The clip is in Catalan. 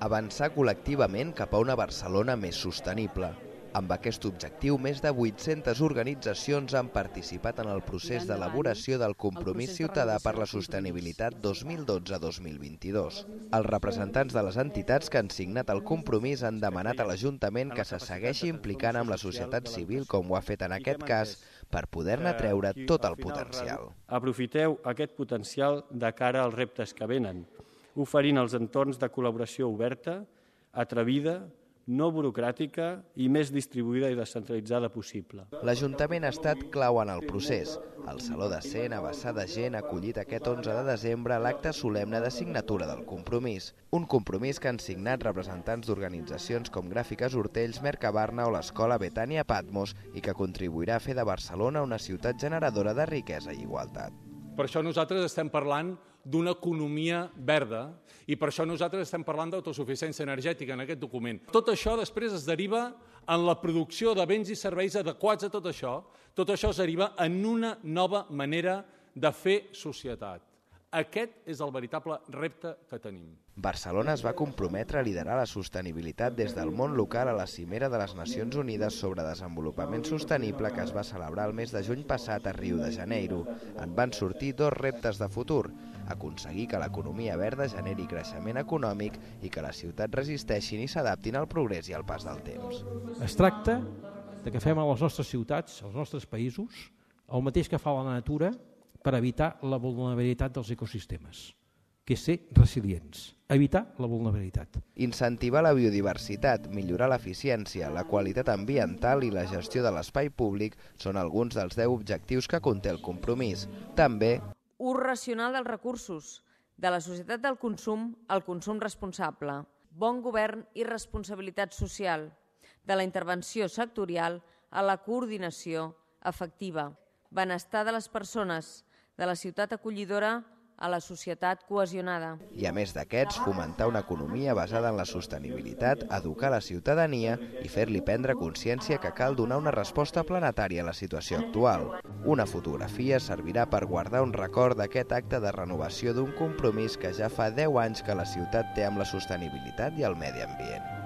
avançar col·lectivament cap a una Barcelona més sostenible. Amb aquest objectiu, més de 800 organitzacions han participat en el procés d'elaboració del Compromís Ciutadà per la Sostenibilitat 2012-2022. Els representants de les entitats que han signat el compromís han demanat a l'Ajuntament que se segueixi implicant amb la societat civil com ho ha fet en aquest cas per poder-ne treure tot el potencial. Aprofiteu aquest potencial de cara als reptes que venen oferint els entorns de col·laboració oberta, atrevida, no burocràtica i més distribuïda i descentralitzada possible. L'Ajuntament ha estat clau en el procés. El Saló de Cent, abassar de gent, ha acollit aquest 11 de desembre l'acte solemne de signatura del compromís. Un compromís que han signat representants d'organitzacions com Gràfiques Hortells, Mercabarna o l'Escola Betània Patmos i que contribuirà a fer de Barcelona una ciutat generadora de riquesa i igualtat per això nosaltres estem parlant d'una economia verda i per això nosaltres estem parlant d'autosuficiència energètica en aquest document. Tot això després es deriva en la producció de béns i serveis adequats a tot això. Tot això es deriva en una nova manera de fer societat. Aquest és el veritable repte que tenim. Barcelona es va comprometre a liderar la sostenibilitat des del món local a la cimera de les Nacions Unides sobre desenvolupament sostenible que es va celebrar el mes de juny passat a Rio de Janeiro. En van sortir dos reptes de futur, aconseguir que l'economia verda generi creixement econòmic i que les ciutats resisteixin i s'adaptin al progrés i al pas del temps. Es tracta de que fem a les nostres ciutats, als nostres països, el mateix que fa la natura, per evitar la vulnerabilitat dels ecosistemes, que és ser resilients, evitar la vulnerabilitat. Incentivar la biodiversitat, millorar l'eficiència, la qualitat ambiental i la gestió de l'espai públic són alguns dels 10 objectius que conté el compromís. També... Ús racional dels recursos, de la societat del consum al consum responsable, bon govern i responsabilitat social, de la intervenció sectorial a la coordinació efectiva, benestar de les persones, de la ciutat acollidora a la societat cohesionada. I a més d'aquests, fomentar una economia basada en la sostenibilitat, educar la ciutadania i fer-li prendre consciència que cal donar una resposta planetària a la situació actual. Una fotografia servirà per guardar un record d'aquest acte de renovació d'un compromís que ja fa 10 anys que la ciutat té amb la sostenibilitat i el medi ambient.